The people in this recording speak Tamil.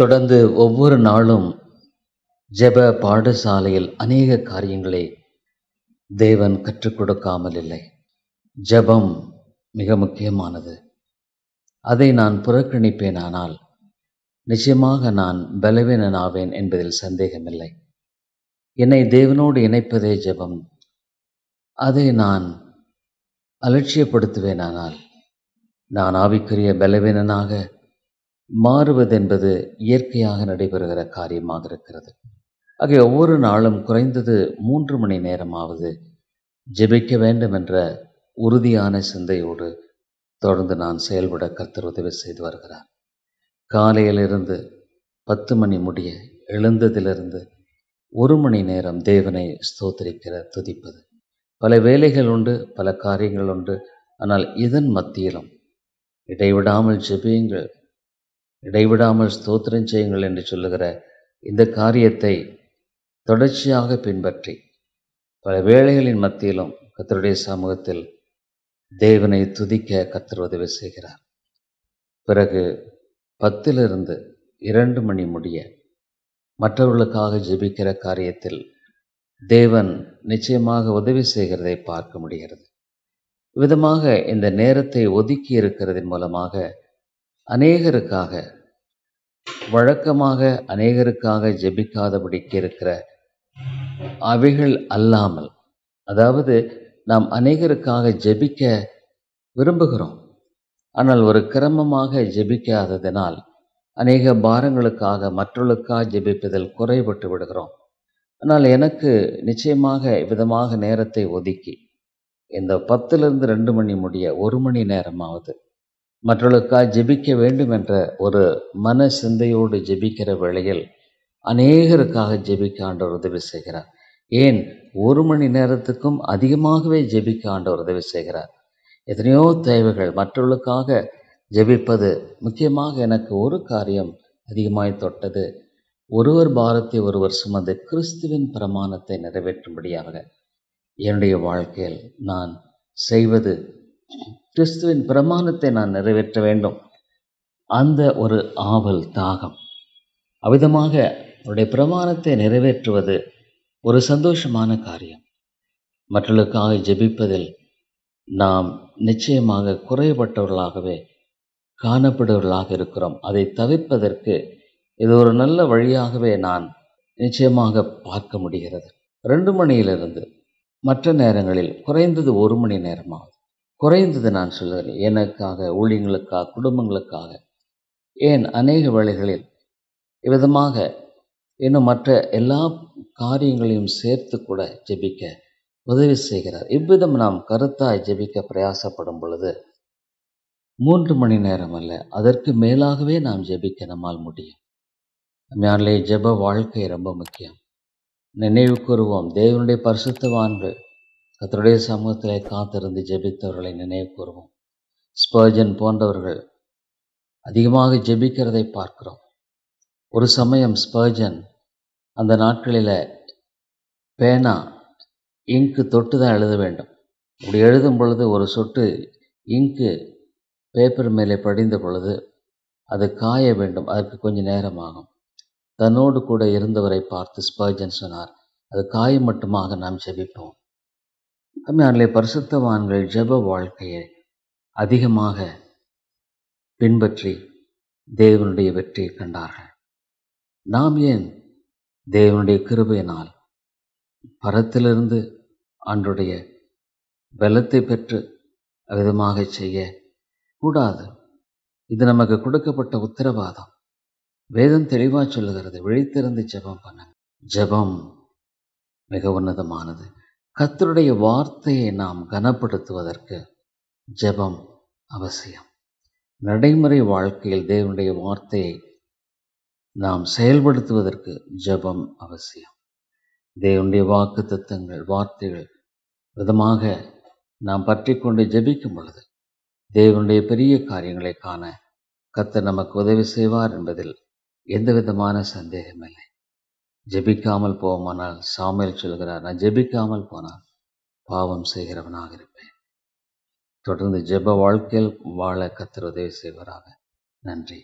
தொடர்ந்து ஒவ்வொரு நாளும் ஜெப பாடசாலையில் அநேக காரியங்களை தேவன் கற்றுக் கொடுக்காமல் இல்லை ஜபம் மிக முக்கியமானது அதை நான் புறக்கணிப்பேனானால் நிச்சயமாக நான் பலவீனனாவேன் என்பதில் சந்தேகமில்லை என்னை தேவனோடு இணைப்பதே ஜெபம் அதை நான் அலட்சியப்படுத்துவேனானால் நான் ஆவிக்குரிய பலவீனனாக மாறுவதென்பது இயற்கையாக நடைபெறுகிற காரியமாக இருக்கிறது ஆகிய ஒவ்வொரு நாளும் குறைந்தது மூன்று மணி நேரமாவது ஜெபிக்க வேண்டும் என்ற உறுதியான சிந்தையோடு தொடர்ந்து நான் செயல்பட கர்த்தர் உதவி செய்து வருகிறார் காலையிலிருந்து பத்து மணி முடிய எழுந்ததிலிருந்து ஒரு மணி நேரம் தேவனை ஸ்தோத்திரிக்கிற துதிப்பது பல வேலைகள் உண்டு பல காரியங்கள் உண்டு ஆனால் இதன் மத்தியிலும் இடைவிடாமல் ஜெபியுங்கள் இடைவிடாமல் ஸ்தோத்திரம் செய்யுங்கள் என்று சொல்லுகிற இந்த காரியத்தை தொடர்ச்சியாக பின்பற்றி பல வேளைகளின் மத்தியிலும் கத்தருடைய சமூகத்தில் தேவனை துதிக்க கத்தர் உதவி செய்கிறார் பிறகு பத்திலிருந்து இரண்டு மணி முடிய மற்றவர்களுக்காக ஜெபிக்கிற காரியத்தில் தேவன் நிச்சயமாக உதவி செய்கிறதை பார்க்க முடிகிறது விதமாக இந்த நேரத்தை ஒதுக்கி இருக்கிறதன் மூலமாக அநேகருக்காக வழக்கமாக அநேகருக்காக ஜபிக்காதபடிக்கு இருக்கிற அவைகள் அல்லாமல் அதாவது நாம் அநேகருக்காக ஜெபிக்க விரும்புகிறோம் ஆனால் ஒரு கிரமமாக ஜெபிக்காததினால் அநேக பாரங்களுக்காக மற்றொருக்காக ஜெபிப்பதில் குறைபட்டு விடுகிறோம் ஆனால் எனக்கு நிச்சயமாக விதமாக நேரத்தை ஒதுக்கி இந்த பத்துலேருந்து ரெண்டு மணி முடிய ஒரு மணி நேரமாவது மற்றவர்களுக்காக ஜெபிக்க வேண்டும் என்ற ஒரு மன சிந்தையோடு ஜெபிக்கிற வேளையில் அநேகருக்காக ஜெபிக்க ஆண்டவர் உதவி செய்கிறார் ஏன் ஒரு மணி நேரத்துக்கும் அதிகமாகவே ஜெபிக்க ஆண்டவர் உதவி செய்கிறார் எத்தனையோ தேவைகள் மற்றவர்களுக்காக ஜெபிப்பது முக்கியமாக எனக்கு ஒரு காரியம் அதிகமாய் தொட்டது ஒருவர் பாரத்தை ஒருவர் சுமந்து கிறிஸ்துவின் பிரமாணத்தை நிறைவேற்றும்படியாக என்னுடைய வாழ்க்கையில் நான் செய்வது கிறிஸ்துவின் பிரமாணத்தை நான் நிறைவேற்ற வேண்டும் அந்த ஒரு ஆவல் தாகம் அவ்விதமாக அவருடைய பிரமாணத்தை நிறைவேற்றுவது ஒரு சந்தோஷமான காரியம் மற்றவர்களுக்காக ஜெபிப்பதில் நாம் நிச்சயமாக குறைபட்டவர்களாகவே காணப்படுவர்களாக இருக்கிறோம் அதை தவிர்ப்பதற்கு இது ஒரு நல்ல வழியாகவே நான் நிச்சயமாக பார்க்க முடிகிறது ரெண்டு மணியிலிருந்து மற்ற நேரங்களில் குறைந்தது ஒரு மணி நேரமாகும் குறைந்தது நான் சொல்லுகிறேன் எனக்காக ஊழியங்களுக்காக குடும்பங்களுக்காக ஏன் அநேக வேலைகளில் இவ்விதமாக இன்னும் மற்ற எல்லா காரியங்களையும் சேர்த்து கூட ஜெபிக்க உதவி செய்கிறார் இவ்விதம் நாம் கருத்தாய் ஜெபிக்க பிரயாசப்படும் பொழுது மூன்று மணி நேரம் அல்ல அதற்கு மேலாகவே நாம் ஜெபிக்க நம்மால் முடியும் ஞானிலே ஜெப வாழ்க்கை ரொம்ப முக்கியம் நினைவு கூறுவோம் தேவனுடைய பரிசுத்தவான்கள் கத்தருடைய சமூகத்திலே காத்திருந்து ஜெபித்தவர்களை நினைவு கூறுவோம் ஸ்பர்ஜன் போன்றவர்கள் அதிகமாக ஜெபிக்கிறதை பார்க்கிறோம் ஒரு சமயம் ஸ்பர்ஜன் அந்த நாட்களில் பேனா இங்கு தொட்டு தான் எழுத வேண்டும் அப்படி எழுதும் பொழுது ஒரு சொட்டு இங்கு பேப்பர் மேலே படிந்த பொழுது அது காய வேண்டும் அதற்கு கொஞ்சம் நேரம் ஆகும் தன்னோடு கூட இருந்தவரை பார்த்து ஸ்பர்ஜன் சொன்னார் அது காய மட்டுமாக நாம் செபிப்போம் தமிழ்நாட்டிலே பரிசுத்தவான்கள் ஜப வாழ்க்கையை அதிகமாக பின்பற்றி தேவனுடைய வெற்றியை கண்டார்கள் நாம் ஏன் தேவனுடைய கிருபையினால் பரத்திலிருந்து அன்றுடைய பலத்தை பெற்று விதமாக செய்ய கூடாது இது நமக்கு கொடுக்கப்பட்ட உத்தரவாதம் வேதம் தெளிவாக சொல்லுகிறது விழித்திருந்து ஜபம் பண்ண ஜபம் மிக உன்னதமானது கத்தருடைய வார்த்தையை நாம் கனப்படுத்துவதற்கு ஜெபம் அவசியம் நடைமுறை வாழ்க்கையில் தேவனுடைய வார்த்தையை நாம் செயல்படுத்துவதற்கு ஜெபம் அவசியம் தேவனுடைய வாக்கு தத்துவங்கள் வார்த்தைகள் விதமாக நாம் பற்றி கொண்டு ஜபிக்கும் பொழுது தேவனுடைய பெரிய காரியங்களை காண கத்தர் நமக்கு உதவி செய்வார் என்பதில் எந்த விதமான சந்தேகமில்லை ஜெபிக்காமல் போவோமானால் சாமியல் சொல்கிறார் நான் ஜெபிக்காமல் போனால் பாவம் செய்கிறவனாக இருப்பேன் தொடர்ந்து ஜெப வாழ்க்கையில் வாழ கத்திர உதவி செய்வராக நன்றி